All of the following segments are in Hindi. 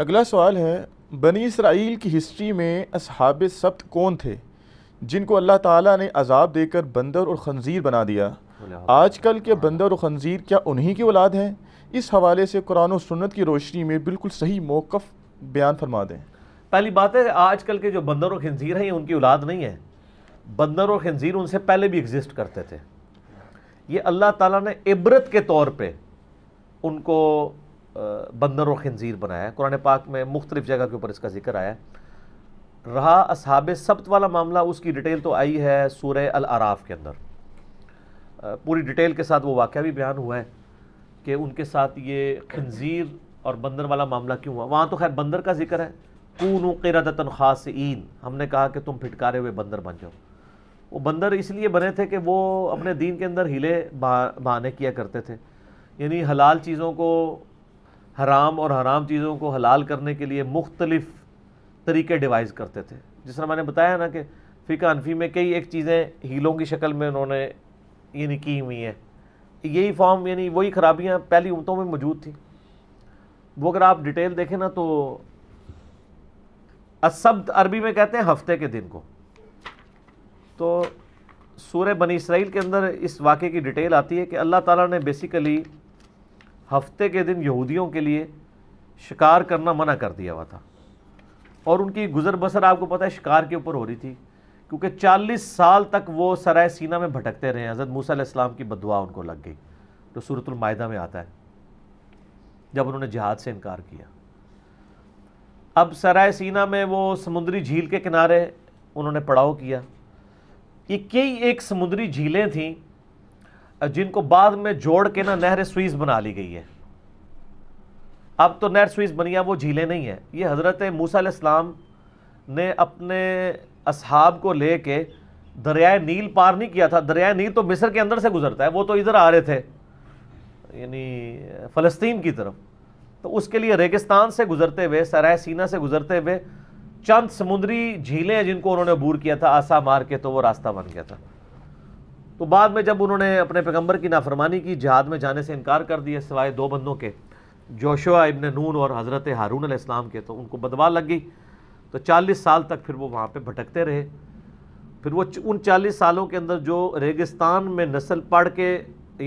अगला सवाल है बनी इसराइल की हिस्ट्री में अब सब्त कौन थे जिनको अल्लाह ताला ने अजाब देकर बंदर और खंजीर बना दिया आजकल के बंदर और खंजीर क्या उन्हीं की औलाद हैं इस हवाले से कुरान और सुन्नत की रोशनी में बिल्कुल सही मौक़ बयान फरमा दें पहली बात है आजकल के जो बंदर और खंजीर हैं ये उनकी औलाद नहीं है बंदर और खंजीर उनसे पहले भी एग्जिस्ट करते थे ये अल्लाह ताला ने इबरत के तौर पे उनको बंदर और खनजीर बनाया है कुरान पाक में मुख्तलिफ जगह के ऊपर इसका जिक्र आया रहा असहाब सब्त वाला मामला उसकी डिटेल तो आई है सूर्य अल आराफ के अंदर पूरी डिटेल के साथ वो वाक़ भी बयान हुआ है कि उनके साथ ये खनजीर और बंदर वाला मामला क्यों हुआ वहाँ तो खैर बंदर का जिक्र है कून किरदतन ईन हमने कहा कि तुम फिटकारे हुए बंदर बन जाओ वो बंदर इसलिए बने थे कि वो अपने दीन के अंदर हिले बहाने किया करते थे यानी हलाल चीज़ों को हराम और हराम चीज़ों को हलाल करने के लिए मुख्तलिफ तरीके डिवाइस करते थे जिस तरह मैंने बताया ना कि फ़िका अनफी में कई एक चीज़ें हीलों की शक्ल में उन्होंने यानी की हुई हैं यही फॉर्म यानी वही खराबियाँ पहली उमतों में मौजूद थी वो अगर आप डिटेल देखें ना तो असब्द अरबी में कहते हैं हफ्ते के दिन को तो सूर्य बनी इसराइल के अंदर इस वाक़े की डिटेल आती है कि अल्लाह ताला ने बेसिकली हफ्ते के दिन यहूदियों के लिए शिकार करना मना कर दिया हुआ था और उनकी गुजर बसर आपको पता है शिकार के ऊपर हो रही थी क्योंकि 40 साल तक वो सराय सीना में भटकते रहे हज़रत मूसा इस्लाम की बदवा उनको लग गई तो सूरतमायदा में आता है जब उन्होंने जहाद से इनकार किया अब सराय सीना में वो समुद्री झील के किनारे उन्होंने पड़ाव किया ये कई एक समुद्री झीलें थीं जिनको बाद में जोड़ के ना नहर स्वीज बना ली गई है अब तो नहर स्वीज बनी है वो झीलें नहीं हैं ये हज़रत मूसा इस्लाम ने अपने असहाब को ले के दरियाए नील पार नहीं किया था दरियाए नील तो मिस्र के अंदर से गुजरता है वो तो इधर आ रहे थे यानी फ़लस्तीन की तरफ तो उसके लिए रेगिस्तान से गुजरते हुए सराय सीना से गुजरते हुए चंद समुद्री झीलें जिनको उन्होंने बूर किया था आसा मार के तो वो रास्ता बन गया था तो बाद में जब उन्होंने अपने पैगम्बर की नाफरमानी की जहाद में जाने से इनकार कर दिया सिवाय दो बंदों के जोशुआ इबन नून और हज़रत हारून इस्लाम के तो उनको बदवा लग गई तो चालीस साल तक फिर वो वहाँ पर भटकते रहे फिर वो उन चालीस सालों के अंदर जो रेगिस्तान में नस्ल पढ़ के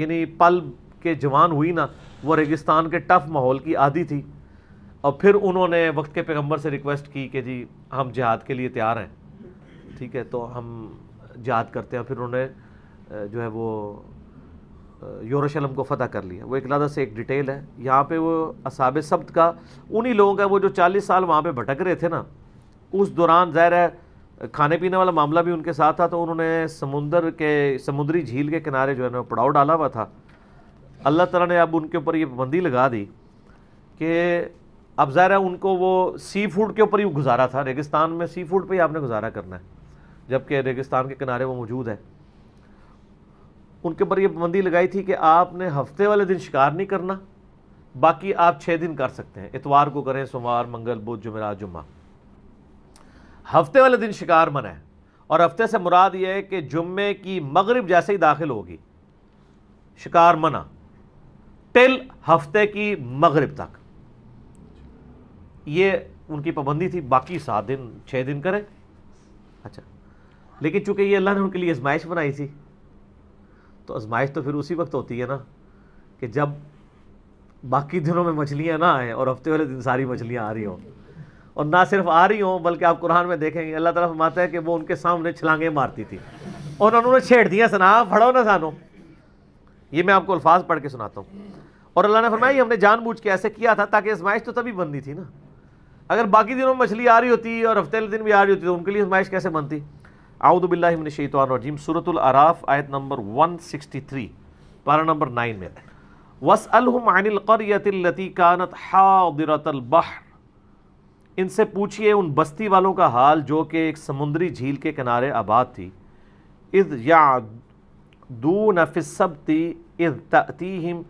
यानी पल के जवान हुई ना वो रेगिस्तान के टफ माहौल की आदि थी और फिर उन्होंने वक्त के पैगम्बर से रिक्वेस्ट की कि जी हम जहाद के लिए तैयार हैं ठीक है तो हम जहाद करते हैं फिर उन्होंने जो है वो यरूशलेम को फ़तह कर लिया वो एक लादा से एक डिटेल है यहाँ पे वो असाब सब्त का उन्हीं लोगों का वो जो 40 साल वहाँ पे भटक रहे थे ना उस दौरान ज़ाहिर है खाने पीने वाला मामला भी उनके साथ था तो उन्होंने समुंदर के समुद्री झील के किनारे जो है ना पड़ाव डाला हुआ था अल्लाह तला ने अब उनके ऊपर ये पाबंदी लगा दी कि अब ज़ाहिर है उनको वो सी फूड के ऊपर ही गुजारा था रेगिस्तान में सी फूड पर ही आपने गुजारा करना है जबकि रेगिस्तान के किनारे वो मौजूद है उनके ऊपर ये पाबंदी लगाई थी कि आपने हफ्ते वाले दिन शिकार नहीं करना बाकी आप छः दिन कर सकते हैं इतवार को करें सोमवार मंगल बुध जुमेरा जुम्मा हफ्ते वाले दिन शिकार मना है और हफ्ते से मुराद ये है कि जुम्मे की मगरिब जैसे ही दाखिल होगी शिकार मना टिल हफ्ते की मगरिब तक ये उनकी पाबंदी थी बाकी सात दिन छः दिन करें अच्छा लेकिन चूंकि ये अल्लाह ने उनके लिए आजमाइश बनाई थी तो आजमाइश तो फिर उसी वक्त होती है ना कि जब बाकी दिनों में मछलियाँ ना आएँ और हफ्ते वाले दिन सारी मछलियाँ आ रही हों और ना सिर्फ आ रही हों बल्कि आप कुरान में देखेंगे अल्लाह तला फरमाते है कि वो उनके सामने छलांगे मारती थी और उन्होंने छेड़ दिया सना फड़ो ना सानो ये मैं आपको अल्फाज पढ़ के सुनाता हूँ और अल्लाह ने फरमाया हमने जानबूझ के ऐसे किया था ताकि आजमाइश तो तभी बननी थी ना अगर बाकी दिनों में मछली आ रही होती और हफ्ते वाले दिन भी आ रही होती तो उनके लिए आजमाइश कैसे बनती आउदबिल्लाशतवानजीम सूरतुल अराफ आयत नंबर 163 पारा नंबर 9 में वसअलहुम अनिल वसअलती कानत बहर इनसे पूछिए उन बस्ती वालों का हाल जो कि एक समुंदरी झील के किनारे आबाद थी इद या दू नफ़िसबती इद ततीम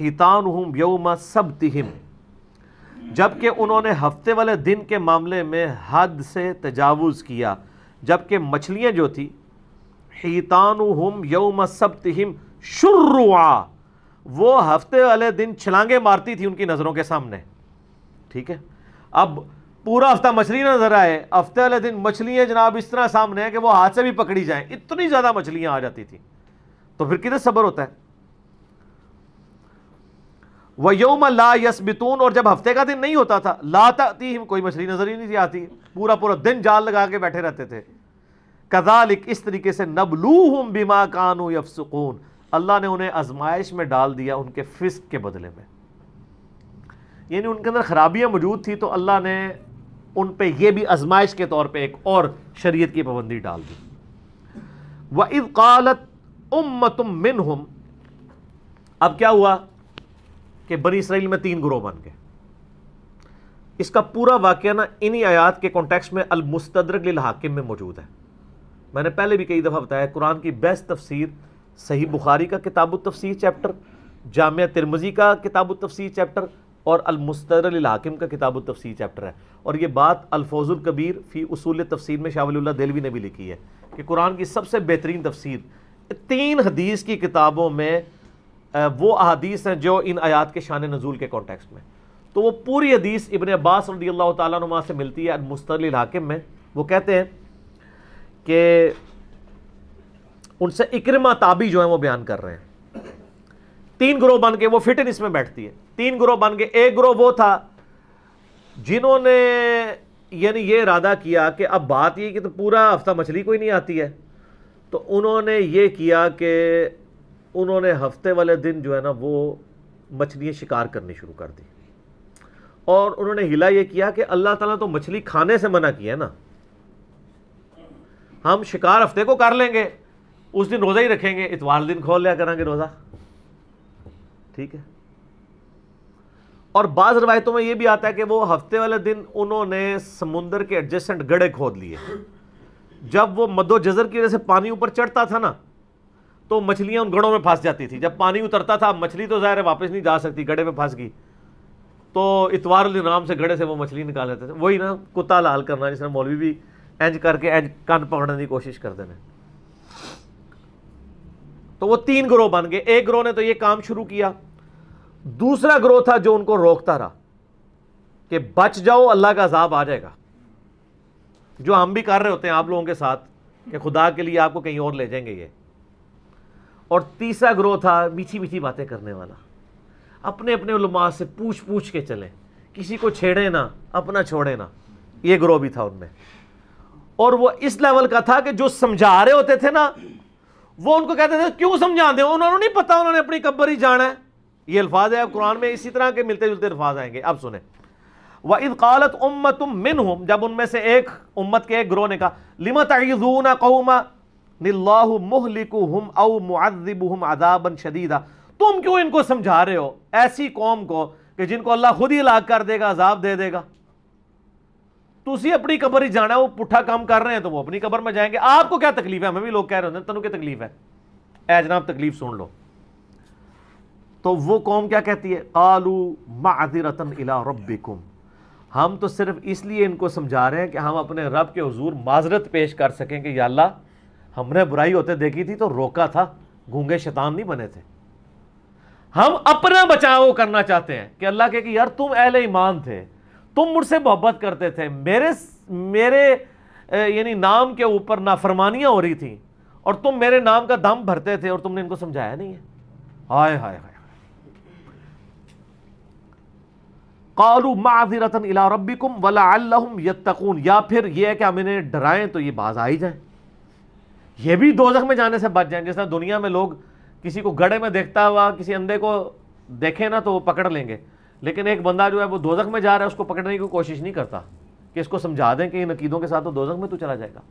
हितान यौम सबतिम जबकि उन्होंने हफ्ते वाले दिन के मामले में हद से तजावुज़ किया जबकि मछलियाँ जो थी हम यौम हिम शुरुआ वो हफ्ते वाले दिन छलांगे मारती थी उनकी नज़रों के सामने ठीक है अब पूरा हफ्ता मछली ना नज़र आए हफ्ते वाले दिन मछलियाँ जनाब इस तरह सामने हैं कि वो हाथ से भी पकड़ी जाएं इतनी ज़्यादा मछलियाँ आ जाती थी तो फिर किधर सब्र होता है योम ला यसबितून और जब हफ्ते का दिन नहीं होता था लाता तीम कोई मछली नजर ही नहीं थी आती पूरा पूरा दिन जाल लगा के बैठे रहते थे कदाल एक इस तरीके से नबलू हम बीमा कानू यफसकून अल्लाह ने उन्हें आजमाइश में डाल दिया उनके फिस्क के बदले में यानी उनके अंदर खराबियां मौजूद थी तो अल्लाह ने उन पर यह भी आजमाइश के तौर पर एक और शरीय की पाबंदी डाल दी व इकालत उम तुम मिन हम अब क्या हुआ कि बनी इसराइल में तीन ग्रोह बन गए इसका पूरा वाक्य ना इन्हीं आयात के कॉन्टेक्स में अलमुस्तरक हाकिम में मौजूद है मैंने पहले भी कई दफ़ा बताया कुरान की बेस्ट तफसीर सही बुखारी का किताब तफसीर चैप्टर जामिया तिरमजी का किताब तफसीर चैप्टर और अलमुस्तर हाकिम का किताब तफसीर चैप्टर है और ये बात अल्फोजुल कबीर फ़ी उसूल तफसीर में शावल्ला देलवी ने भी लिखी है कि कुरान की सबसे बेहतरीन तफसीर तीन हदीस की किताबों में वो अदीस हैं जो इन आयात के शान नजूल के कॉन्टेक्स में तो वो पूरी हदीस इबन अब्बास रदी अल्लाह तुमा से मिलती है मुस्तल हाकिम में वो कहते हैं कि उनसे इक्रमा ताबी जो है वो बयान कर रहे हैं तीन ग्रोह बन के वो फिटन इसमें बैठती है तीन ग्रोह बन के एक ग्रोह वो था जिन्होंने यानी ये इरादा किया कि अब बात ये कि तो पूरा हफ्ता मछली कोई नहीं आती है तो उन्होंने ये किया कि उन्होंने हफ्ते वाले दिन जो है ना वो मछलियाँ शिकार करनी शुरू कर दी और उन्होंने हिला ये किया कि अल्लाह ताला तो मछली खाने से मना किया ना हम शिकार हफ्ते को कर लेंगे उस दिन रोज़ा ही रखेंगे इतवार दिन खोल लिया करेंगे रोज़ा ठीक है और बाज़ रवायतों में ये भी आता है कि वो हफ्ते वाले दिन उन्होंने समुंदर के एडजस्टेंट गड़े खोद लिए जब वो मदो जजर की वजह से पानी ऊपर चढ़ता था ना तो मछलियाँ उन गढ़ों में फंस जाती थी जब पानी उतरता था मछली तो ज़ाहिर है वापस नहीं जा सकती गढ़े में फंस गई तो इतवार नाम से गढ़े से वो मछली निकाल लेते थे वही ना कुत्ता लाल करना जिसने मौलवी भी एंज करके एंज कान पकड़ने की कोशिश कर देना तो वो तीन ग्रोह बन गए एक ग्रोह ने तो ये काम शुरू किया दूसरा ग्रोह था जो उनको रोकता रहा कि बच जाओ अल्लाह का अजाब आ जाएगा जो हम भी कर रहे होते हैं आप लोगों के साथ कि खुदा के लिए आपको कहीं और ले जाएंगे ये और तीसरा ग्रोह था मीठी मीठी बातें करने वाला अपने अपने उलमा से पूछ पूछ के चलें किसी को छेड़े ना अपना छोड़े ना ये ग्रोह भी था उनमें और वो इस लेवल का था कि जो समझा रहे होते थे ना वो उनको कहते थे क्यों समझा दे उन्होंने नहीं पता उन्होंने अपनी कब्बर ही जाना है ये अल्फाज है कुरान में इसी तरह के मिलते जुलते अल्फाज आएंगे अब सुने व इद कालत उम्मत मिन जब उनमें से एक उम्मत के एक ग्रोह ने कहा लिमत ना कहूमा शदीदा तुम क्यों इनको समझा रहे हो ऐसी कौम को कि जिनको अल्लाह खुद ही लाग कर देगा अजाब दे देगा तुम अपनी कबर ही जाना वो पुठा काम कर रहे हैं तो वो अपनी कबर में जाएंगे आपको क्या तकलीफ है हमें भी लोग कह रहे होते हैं तनु की तकलीफ है ऐ जनाब तकलीफ सुन लो तो वो कौम क्या कहती है कालू मादिरतन इला रबिकुम हम तो सिर्फ इसलिए इनको समझा रहे हैं कि हम अपने रब के हजूर माजरत पेश कर सकें कि अल्लाह हमने बुराई होते देखी थी तो रोका था घूंगे शैतान नहीं बने थे हम अपना बचाव करना चाहते हैं कि अल्लाह के कि यार तुम अहले ईमान थे तुम मुझसे मोहब्बत करते थे मेरे मेरे यानी नाम के ऊपर नाफरमानियां हो रही थी और तुम मेरे नाम का दम भरते थे और तुमने इनको समझाया नहीं है हाय हाय हाय कालू रतन इला रबी कुम वाला या फिर यह है कि हम इन्हें डराएं तो ये बाज आई जाए ये भी दोजख में जाने से बच जाए जिस तरह दुनिया में लोग किसी को गड़े में देखता हुआ किसी अंधे को देखे ना तो वो पकड़ लेंगे लेकिन एक बंदा जो है वो दोजख में जा रहा है उसको पकड़ने की कोशिश नहीं करता कि इसको समझा दें कि इन अकीदों के साथ तो दोजख में तो चला जाएगा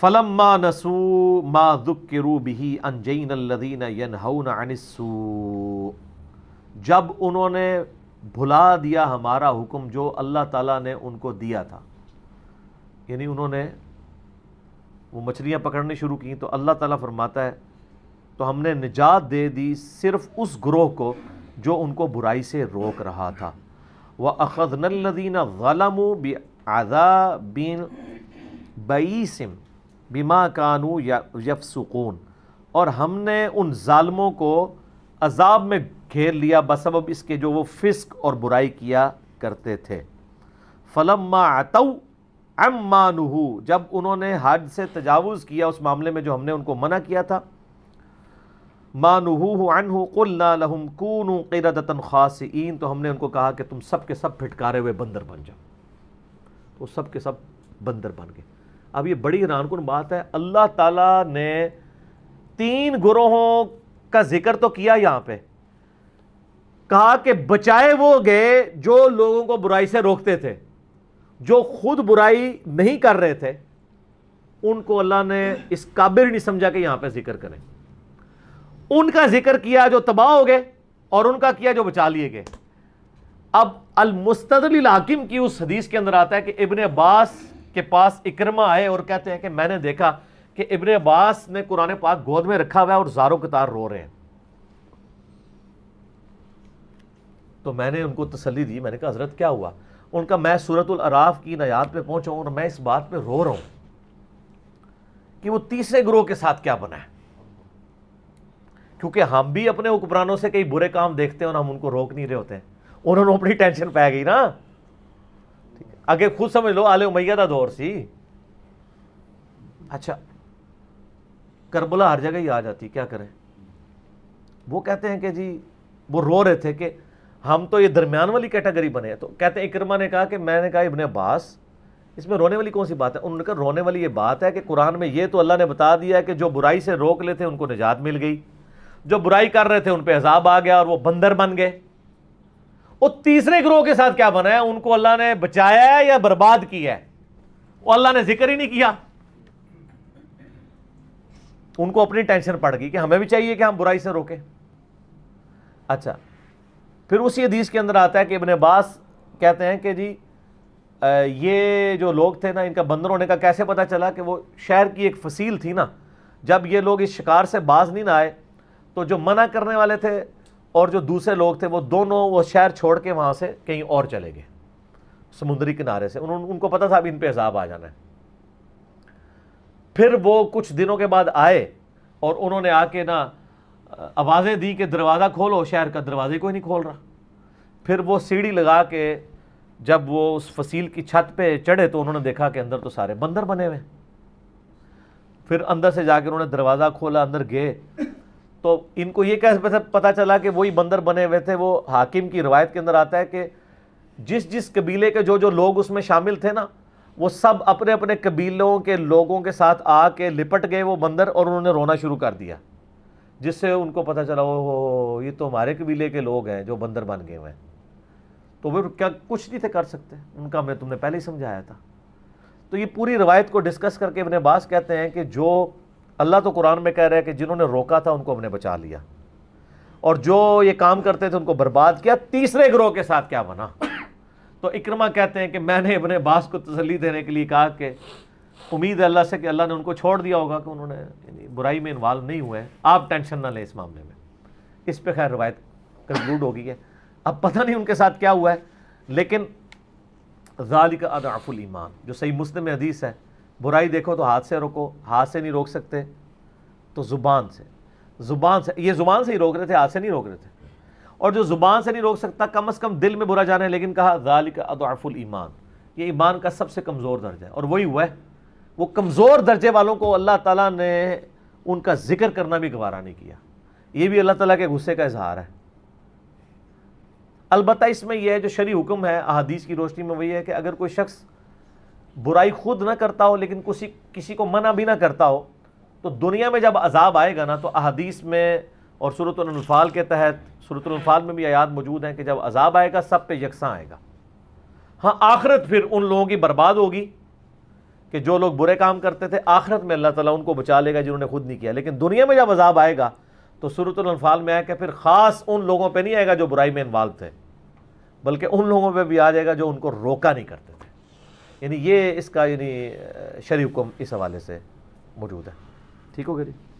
फलम मा नसू मा रू बिही अनजैन लदीन जब उन्होंने भुला दिया हमारा हुक्म जो अल्लाह ताला ने उनको दिया था यानी उन्होंने वो मछलियाँ पकड़नी शुरू की तो अल्लाह ताला फरमाता है तो हमने निजात दे दी सिर्फ उस ग्रोह को जो उनको बुराई से रोक रहा था व अखदनदीन गलम आज़ा बिन बईसम बीमा कानू यफसकून और हमने उन ालमों को अजाब में घेर लिया बसब इसके जो वो फ़िस्क और बुराई किया करते थे फलम मा आताऊ मानू जब उन्होंने हद से तजावुज़ किया उस मामले में जो हमने उनको मना किया था मानुहू अनहू कुल्ला लहम कूनू क़िरदतन इन तो हमने उनको कहा कि तुम सब के सब फिटकारे हुए बंदर बन जाओ तो सब के सब बंदर बन गए अब ये बड़ी रानकुन बात है अल्लाह ताला ने तीन गुरोहों का जिक्र तो किया यहाँ पे कहा कि बचाए वो गए जो लोगों को बुराई से रोकते थे जो खुद बुराई नहीं कर रहे थे उनको अल्लाह ने इस काबिल नहीं समझा कि यहां पर जिक्र करें उनका जिक्र किया जो तबाह हो गए और उनका किया जो बचा लिए गए अब अलमुस्तदल हाकिम की उस हदीस के अंदर आता है कि इबन अब्बास के पास इकरमा आए और कहते हैं कि मैंने देखा कि इबन अब्बास ने कुरान पाक गोद में रखा हुआ है और जारो कतार रो रहे हैं तो मैंने उनको तसली दी मैंने कहा हजरत क्या हुआ उनका मैं सूरत अराफ की नयात पे पहुंचा और मैं इस बात पे रो रहा हूं कि वो तीसरे ग्रोह के साथ क्या बना है क्योंकि हम भी अपने हुक्मरानों से कई बुरे काम देखते हैं और हम उनको रोक नहीं रहे होते उन्होंने अपनी टेंशन पै गई ना आगे खुद समझ लो आले उमैया का दौर सी अच्छा करबला हर जगह ही आ जाती क्या करें वो कहते हैं कि जी वो रो रहे थे कि हम तो ये दरमियान वाली कैटेगरी बने तो कहते हैं इक्रमा ने कहा कि मैंने कहा इबन अब्बास इसमें रोने वाली कौन सी बात है उन्होंने कहा रोने वाली ये बात है कि कुरान में ये तो अल्लाह ने बता दिया है कि जो बुराई से रोक लेते उनको निजात मिल गई जो बुराई कर रहे थे उन पर अजाब आ गया और वो बंदर बन गए और तीसरे ग्रोह के साथ क्या बना है उनको अल्लाह ने बचाया है या बर्बाद किया है वो अल्लाह ने जिक्र ही नहीं किया उनको अपनी टेंशन पड़ गई कि हमें भी चाहिए कि हम बुराई से रोकें अच्छा फिर उसी हदीस के अंदर आता है कि इबन अब्बास कहते हैं कि जी ये जो लोग थे ना इनका बंदर होने का कैसे पता चला कि वो शहर की एक फसील थी ना जब ये लोग इस शिकार से बाज नहीं ना आए तो जो मना करने वाले थे और जो दूसरे लोग थे वो दोनों वो शहर छोड़ के वहाँ से कहीं और चले गए समुद्री किनारे से उन्होंने उनको पता था अब इन पर अजाब आ जाना है फिर वो कुछ दिनों के बाद आए और उन्होंने आके ना आवाज़ें दी कि दरवाज़ा खोलो शहर का दरवाजे कोई नहीं खोल रहा फिर वो सीढ़ी लगा के जब वो उस फसील की छत पे चढ़े तो उन्होंने देखा कि अंदर तो सारे बंदर बने हुए फिर अंदर से जाकर उन्होंने दरवाज़ा खोला अंदर गए तो इनको ये कैसे मतलब पता चला कि वही बंदर बने हुए थे वो हाकिम की रवायत के अंदर आता है कि जिस जिस कबीले के जो जो लोग उसमें शामिल थे ना वो सब अपने अपने कबीलों के लोगों के साथ आके लिपट गए वो बंदर और उन्होंने रोना शुरू कर दिया जिससे उनको पता चला ओ ये तो हमारे कबीले के लोग हैं जो बंदर बन गए हुए हैं तो वे क्या कुछ नहीं थे कर सकते उनका मैं तुमने पहले ही समझाया था तो ये पूरी रवायत को डिस्कस करके अपने बास कहते हैं कि जो अल्लाह तो कुरान में कह रहे हैं कि जिन्होंने रोका था उनको हमने बचा लिया और जो ये काम करते थे उनको बर्बाद किया तीसरे ग्रोह के साथ क्या बना तो इक्रमा कहते हैं कि मैंने अपने बास को तसली देने के लिए कहा कि उम्मीद है अल्लाह से कि अल्लाह ने उनको छोड़ दिया होगा कि उन्होंने बुराई में इन्वॉल्व नहीं हुए हैं आप टेंशन ना लें इस मामले में इस पर खैर रवायत कंक्लूड हो गई है अब पता नहीं उनके साथ क्या हुआ है लेकिन ज़ालिक का अदाफुल ईमान जो सही मुस्लिम हदीस है बुराई देखो तो हाथ से रोको हाथ से नहीं रोक सकते तो ज़ुबान से ज़ुबान से ये ज़ुबान से ही रोक रहे थे हाथ से नहीं रोक रहे थे और जो ज़ुबान से नहीं रोक सकता कम अज़ कम दिल में बुरा जाना है लेकिन कहा ज़ालिक का अदाफुल ईमान ये ईमान का सबसे कमज़ोर दर्जा है और वही हुआ है वो कमज़ोर दर्जे वालों को अल्लाह ताला ने उनका ज़िक्र करना भी गवारा नहीं किया ये भी अल्लाह ताला के गुस्से का इजहार है अलबत् इसमें यह है जो शरी हुक्म है अहदीस की रोशनी में वही है कि अगर कोई शख्स बुराई खुद ना करता हो लेकिन किसी किसी को मना भी ना करता हो तो दुनिया में जब अजाब आएगा ना तो अहदीस में और सूरतफाल के तहत सूरतफाल में भी आयात मौजूद हैं कि जब अजाब आएगा सब पे यकसा आएगा हाँ आखरत फिर उन लोगों की बर्बाद होगी कि जो लोग बुरे काम करते थे आखिरत में अल्लाह ताला उनको बचा लेगा जिन्होंने खुद नहीं किया लेकिन दुनिया में जब अजाब आएगा तो सूरतलफाल में आया कि फिर ख़ास उन लोगों पर नहीं आएगा जो बुराई में इन्वाल्व थे बल्कि उन लोगों पर भी आ जाएगा जो उनको रोका नहीं करते थे यानी ये इसका यानी शरीफ हुक्म इस हवाले से मौजूद है ठीक हो गया जी